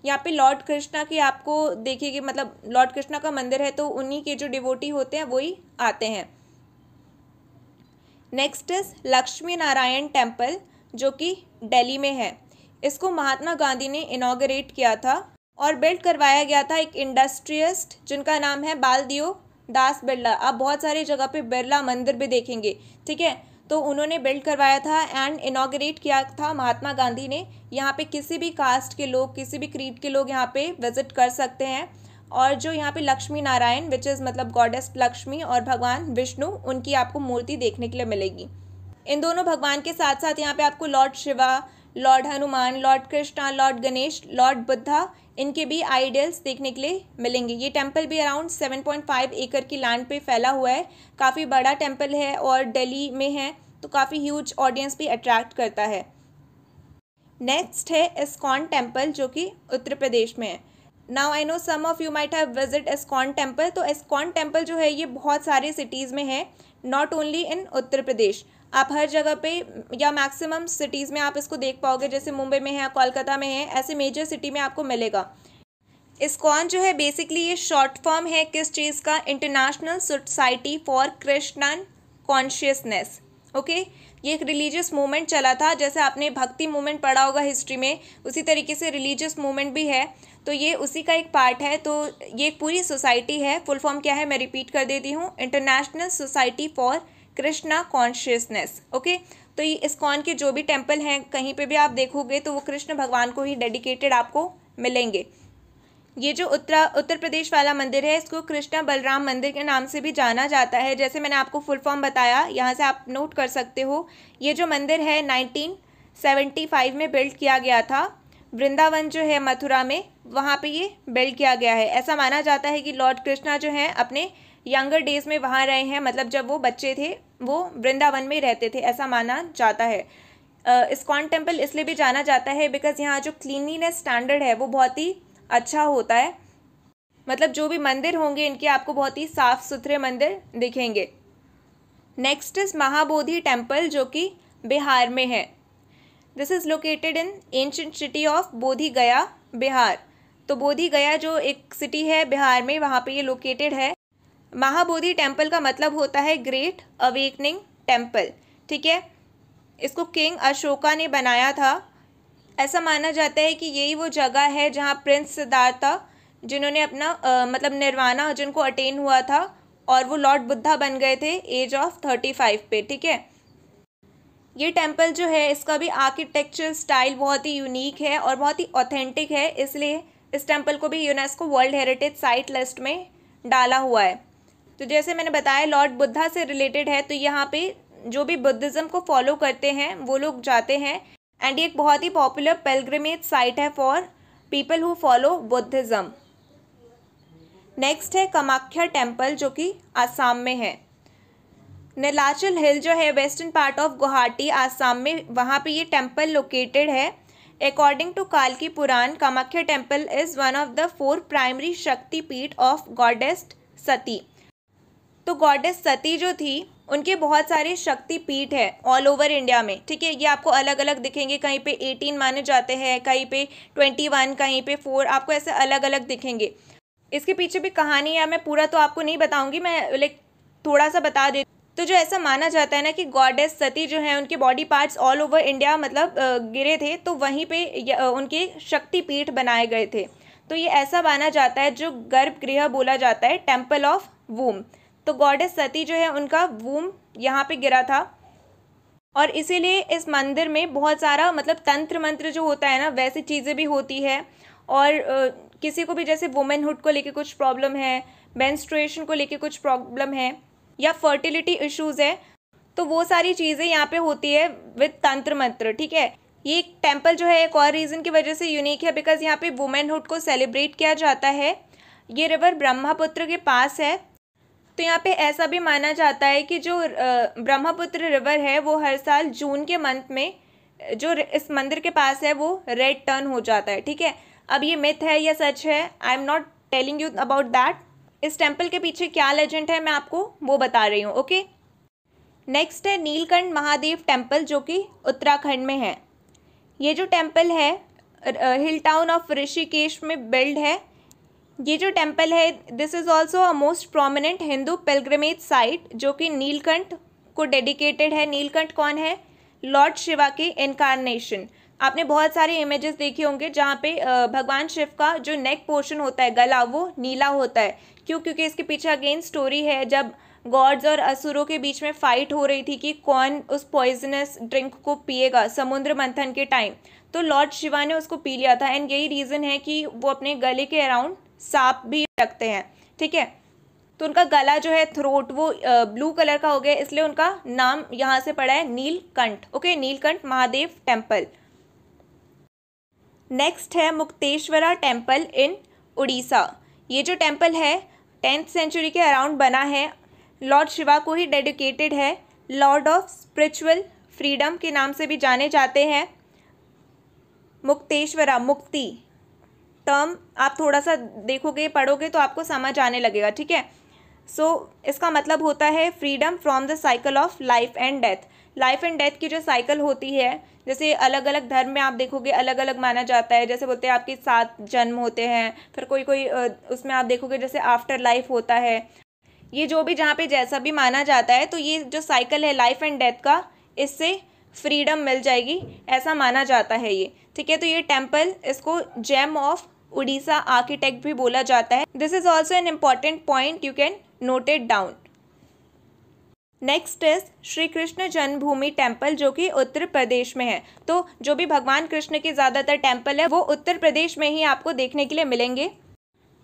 यहाँ पे लॉर्ड कृष्णा की आपको देखिए मतलब लॉर्ड कृष्णा का मंदिर है तो उन्हीं के जो डिवोटी होते हैं वही आते हैं next is Lakshmi Narayan temple जो कि दिल्ली में है इसको महात्मा गांधी ने इनाग्रेट किया था और बिल्ड करवाया गया था एक इंडस्ट्रियस्ट जिनका नाम है बालदियो दास बिरला आप बहुत सारी जगह पे बिरला मंदिर भी देखेंगे ठीक है तो उन्होंने बिल्ड करवाया था एंड इनाग्रेट किया था महात्मा गांधी ने यहाँ पे किसी भी कास्ट के लोग किसी भी क्रीड के लोग यहाँ पे विजिट कर सकते हैं और जो यहाँ पे लक्ष्मी नारायण विच इज़ मतलब गॉडेस लक्ष्मी और भगवान विष्णु उनकी आपको मूर्ति देखने के लिए मिलेगी इन दोनों भगवान के साथ साथ यहाँ पे आपको lord Shiva lord Hanuman lord Krishna lord Ganesh lord Buddha इनके भी आइडियल्स देखने के लिए मिलेंगे ये टेम्पल भी अराउंड 7.5 एकड़ की लैंड पे फैला हुआ है काफ़ी बड़ा टेम्पल है और दिल्ली में है तो काफ़ी ह्यूज ऑडियंस भी अट्रैक्ट करता है नेक्स्ट है इस्कॉन टेम्पल जो कि उत्तर प्रदेश में है now I know some of you might have visit ISKCON temple तो इस्कॉन टेम्पल जो है ये बहुत सारे सिटीज़ में है नॉट ओनली इन उत्तर प्रदेश आप हर जगह पे या मैक्सिमम सिटीज़ में आप इसको देख पाओगे जैसे मुंबई में है कोलकाता में है ऐसे मेजर सिटी में आपको मिलेगा इस्कॉन जो है बेसिकली ये शॉर्ट फॉर्म है किस चीज़ का international society for Christian consciousness okay ये एक रिलीजियस मूवमेंट चला था जैसे आपने भक्ति मूवमेंट पढ़ा होगा हिस्ट्री में उसी तरीके से रिलीजियस मूवमेंट भी है तो ये उसी का एक पार्ट है तो ये एक पूरी सोसाइटी है फुल फॉर्म क्या है मैं रिपीट कर देती हूँ international society for Krishna consciousness okay तो ये इस्कॉन के जो भी टेम्पल हैं कहीं पे भी आप देखोगे तो वो कृष्ण भगवान को ही डेडिकेटेड आपको मिलेंगे ये जो उत्तरा उत्तर प्रदेश वाला मंदिर है इसको कृष्णा बलराम मंदिर के नाम से भी जाना जाता है जैसे मैंने आपको फुल फॉर्म बताया यहाँ से आप नोट कर सकते हो ये जो मंदिर है 1975 में बिल्ड किया गया था वृंदावन जो है मथुरा में वहाँ पे ये बिल्ड किया गया है ऐसा माना जाता है कि लॉर्ड कृष्णा जो हैं अपने यंगर डेज में वहाँ रहे हैं मतलब जब वो बच्चे थे वो वृंदावन में रहते थे ऐसा माना जाता है इस्कॉन टेम्पल इसलिए भी जाना जाता है बिकॉज यहाँ जो क्लीनिनेस स्टैंडर्ड है वो बहुत ही अच्छा होता है मतलब जो भी मंदिर होंगे इनके आपको बहुत ही साफ़ सुथरे मंदिर दिखेंगे नेक्स्ट इज़ महाबोधि टेम्पल जो कि बिहार में है this is located in ancient city of Bodhi Gaya Bihar तो बोधि गया जो एक सिटी है बिहार में वहाँ पे ये लोकेटेड है महाबोधि टेम्पल का मतलब होता है ग्रेट अवेकनिंग टेम्पल ठीक है इसको किंग अशोका ने बनाया था ऐसा माना जाता है कि यही वो जगह है जहाँ प्रिंस सिद्धार्था जिन्होंने अपना आ, मतलब निर्वाणा जिनको अटेन हुआ था और वो लॉर्ड बुद्धा बन गए थे एज ऑफ थर्टी फाइव पे ठीक है ये टेम्पल जो है इसका भी आर्किटेक्चर स्टाइल बहुत ही यूनिक है और बहुत ही ऑथेंटिक है इसलिए इस टेम्पल को भी UNESCO world heritage site list में डाला हुआ है तो जैसे मैंने बताया लॉर्ड बुद्धा से रिलेटेड है तो यहाँ पे जो भी बुद्धिज़्म को फॉलो करते हैं वो लोग जाते हैं एंड ये एक बहुत ही पॉपुलर पेलग्रमेज साइट है for people who follow Buddhism next है कमाख्या टेम्पल जो कि आसाम में है नीलाचल हिल जो है western part of Guwahati Assam में वहाँ पे ये टेम्पल लोकेटेड है according to Kalika Purana Kamakhya temple is one of the four primary Shakti Peeth of गॉडेस्ट सती तो गॉडेस सती जो थी उनके बहुत सारे शक्तिपीठ है ऑल ओवर इंडिया में ठीक है ये आपको अलग अलग दिखेंगे कहीं पे 18 माने जाते हैं कहीं पे 21 कहीं पे 4 आपको ऐसे अलग अलग दिखेंगे इसके पीछे भी कहानी है मैं पूरा तो आपको नहीं बताऊंगी मैं लाइक थोड़ा सा बता दे तो जो ऐसा माना जाता है ना कि गॉडेस सती जो है उनके body parts all over India मतलब गिरे थे तो वहीं पर उनके शक्तिपीठ बनाए गए थे तो ये ऐसा माना जाता है जो गर्भगृह बोला जाता है टेम्पल ऑफ वूम तो गॉडेस सती जो है उनका वूम यहाँ पे गिरा था और इसीलिए इस मंदिर में बहुत सारा मतलब तंत्र मंत्र जो होता है ना वैसी चीज़ें भी होती है और किसी को भी जैसे वुमेनहुड को लेके कुछ प्रॉब्लम है मैंस्ट्रेशन को लेके कुछ प्रॉब्लम है या फर्टिलिटी इश्यूज़ है तो वो सारी चीज़ें यहाँ पे होती है विद तंत्र मंत्र ठीक है ये टेम्पल जो है एक और रीज़न की वजह से यूनिक है बिकॉज यहाँ पे वुमेनहुड को सेलिब्रेट किया जाता है ये रिवर ब्रह्मपुत्र के पास है तो यहाँ पे ऐसा भी माना जाता है कि जो ब्रह्मपुत्र रिवर है वो हर साल जून के मंथ में जो इस मंदिर के पास है वो रेड टर्न हो जाता है ठीक है अब ये मिथ है या सच है I am not telling you about that इस टेम्पल के पीछे क्या लेजेंड है मैं आपको वो बता रही हूँ ओके नेक्स्ट है नीलकंठ महादेव टेम्पल जो कि उत्तराखंड में है ये जो टेम्पल है हिल टाउन ऑफ ऋषिकेश में बिल्ड है ये जो टेम्पल है this is also a most prominent Hindu pilgrimage site जो कि नीलकंठ को डेडिकेटेड है नीलकंठ कौन है लॉर्ड शिवा के इनकारनेशन आपने बहुत सारे इमेजेस देखे होंगे जहाँ पे भगवान शिव का जो नेक पोर्शन होता है गला वो नीला होता है क्यों क्योंकि इसके पीछे अगेन स्टोरी है जब गॉड्स और असुरों के बीच में फाइट हो रही थी कि कौन उस पॉइजनस ड्रिंक को पिएगा समुद्र मंथन के टाइम तो लॉर्ड शिवा ने उसको पी लिया था एंड यही रीज़न है कि वो अपने गले के अराउंड सांप भी रखते हैं ठीक है तो उनका गला जो है थ्रोट वो ब्लू कलर का हो गया इसलिए उनका नाम यहाँ से पड़ा है Neelkanth okay Neelkanth Mahadev temple next है मुक्तेश्वरा टेम्पल इन उड़ीसा ये जो टेम्पल है टेंथ सेंचुरी के अराउंड बना है लॉर्ड शिवा को ही डेडिकेटेड है लॉर्ड ऑफ स्पिरिचुअल फ्रीडम के नाम से भी जाने जाते हैं मुक्तेश्वरा मुक्ति टर्म आप थोड़ा सा देखोगे पढ़ोगे तो आपको समझ आने लगेगा ठीक है सो so, इसका मतलब होता है freedom from the cycle of life and death life and death की जो साइकिल होती है जैसे अलग अलग धर्म में आप देखोगे अलग अलग माना जाता है जैसे बोलते हैं आपके सात जन्म होते हैं फिर कोई कोई उसमें आप देखोगे जैसे आफ्टर लाइफ होता है ये जो भी जहाँ पे जैसा भी माना जाता है तो ये जो साइकिल है लाइफ एंड डेथ का इससे फ्रीडम मिल जाएगी ऐसा माना जाता है ये ठीक है तो ये टेम्पल इसको जेम ऑफ उड़ीसा आर्किटेक्ट भी बोला जाता है this is also an important point you can note it down next is Shri Krishna Janmabhoomi temple जो कि उत्तर प्रदेश में है तो जो भी भगवान कृष्ण के ज़्यादातर टेम्पल है वो उत्तर प्रदेश में ही आपको देखने के लिए मिलेंगे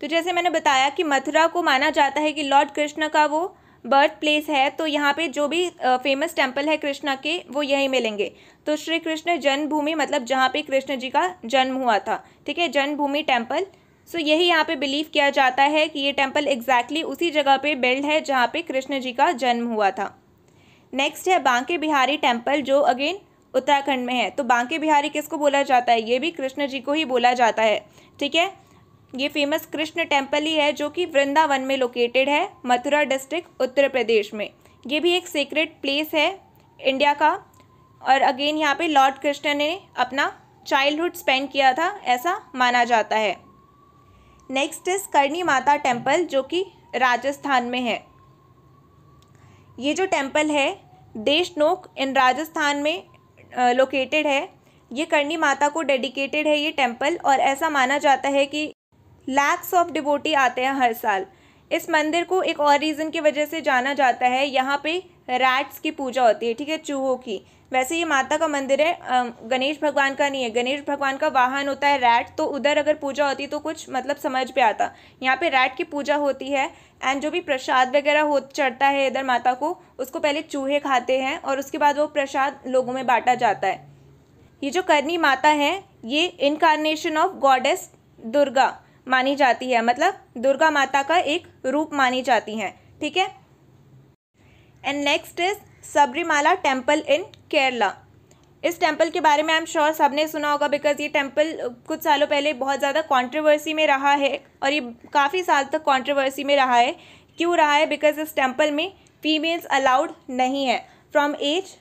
तो जैसे मैंने बताया कि मथुरा को माना जाता है कि लॉर्ड कृष्ण का वो बर्थ प्लेस है तो यहाँ पे जो भी फेमस टेम्पल है कृष्णा के वो यहीं मिलेंगे तो श्री कृष्ण जन्मभूमि मतलब जहाँ पे कृष्ण जी का जन्म हुआ था ठीक है जन्मभूमि टेम्पल सो so, यही यहाँ पे बिलीव किया जाता है कि ये टेम्पल एग्जैक्टली exactly उसी जगह पे बिल्ड है जहाँ पे कृष्ण जी का जन्म हुआ था नेक्स्ट है बांके बिहारी टेम्पल जो अगेन उत्तराखंड में है तो बांके बिहारी किसको बोला जाता है ये भी कृष्ण जी को ही बोला जाता है ठीक है ये फेमस कृष्ण टेम्पल ही है जो कि वृंदावन में लोकेटेड है मथुरा डिस्ट्रिक्ट उत्तर प्रदेश में ये भी एक सीक्रेट प्लेस है इंडिया का और अगेन यहाँ पे लॉर्ड कृष्णा ने अपना चाइल्डहुड स्पेंड किया था ऐसा माना जाता है नेक्स्ट इज करणी माता टेम्पल जो कि राजस्थान में है ये जो टेम्पल है देशनोक इन राजस्थान में लोकेटेड है ये करणी माता को डेडिकेटेड है ये टेम्पल और ऐसा माना जाता है कि लैक्स ऑफ डिबोटी आते हैं हर साल इस मंदिर को एक और रीज़न की वजह से जाना जाता है यहाँ पे रैट्स की पूजा होती है ठीक है चूहों की वैसे ये माता का मंदिर है गणेश भगवान का नहीं है गणेश भगवान का वाहन होता है रैट तो उधर अगर पूजा होती तो कुछ मतलब समझ पे आता यहाँ पे रैट की पूजा होती है एंड जो भी प्रसाद वगैरह हो चढ़ता है इधर माता को उसको पहले चूहे खाते हैं और उसके बाद वो प्रसाद लोगों में बांटा जाता है ये जो करनी माता है ये इनकारनेशन ऑफ गॉडेस दुर्गा मानी जाती है मतलब दुर्गा माता का एक रूप मानी जाती है ठीक है and next is Sabarimala temple in Kerala इस टेम्पल के बारे में आई एम श्योर सब ने सुना होगा बिकॉज ये टेम्पल कुछ सालों पहले बहुत ज़्यादा कॉन्ट्रोवर्सी में रहा है और ये काफ़ी साल तक कॉन्ट्रोवर्सी में रहा है क्यों रहा है बिकॉज इस टेम्पल में फीमेल्स अलाउड नहीं है from age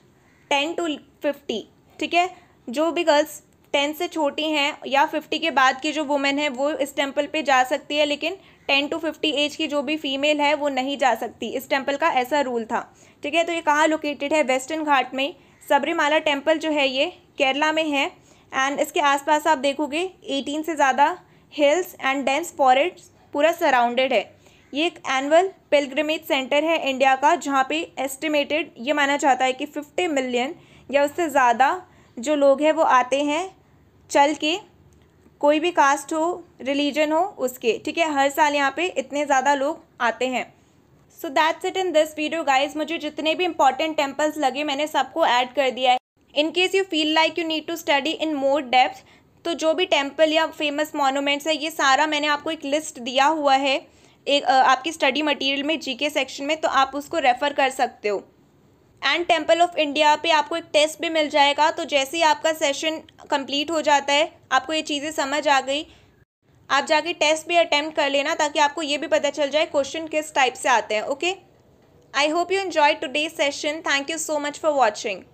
ten to fifty ठीक है जो भी गर्ल्स टेन से छोटी हैं या फिफ्टी के बाद की जो वुमेन है वो इस टेम्पल पे जा सकती है लेकिन टेन टू फिफ्टी एज की जो भी फीमेल है वो नहीं जा सकती इस टेम्पल का ऐसा रूल था ठीक है तो ये कहाँ लोकेटेड है वेस्टर्न घाट में सबरीमाला टेम्पल जो है ये केरला में है एंड इसके आसपास आप देखोगे एटीन से ज़्यादा हिल्स एंड डेंस फॉरेस्ट पूरा सराउंडेड है ये एक एनअल पिलग्रमेज सेंटर है इंडिया का जहाँ पे एस्टिमेटेड ये माना जाता है कि फिफ्टी मिलियन या उससे ज़्यादा जो लोग हैं वो आते हैं चल के कोई भी कास्ट हो रिलीजन हो उसके ठीक है हर साल यहाँ पे इतने ज़्यादा लोग आते हैं so that's it in this video guys मुझे जितने भी इंपॉर्टेंट टेम्पल्स लगे मैंने सबको ऐड कर दिया है in case you feel like you need to study in more depth तो जो भी टेम्पल या फेमस मोनूमेंट्स है ये सारा मैंने आपको एक लिस्ट दिया हुआ है एक आपकी स्टडी मटेरियल में जीके सेक्शन में तो आप उसको रेफ़र कर सकते हो एंड टेम्पल ऑफ इंडिया पे आपको एक टेस्ट भी मिल जाएगा तो जैसे ही आपका सेशन कंप्लीट हो जाता है आपको ये चीज़ें समझ आ गई आप जाके टेस्ट भी अटैम्प्ट कर लेना ताकि आपको ये भी पता चल जाए क्वेश्चन किस टाइप से आते हैं okay I hope you enjoy today session thank you so much for watching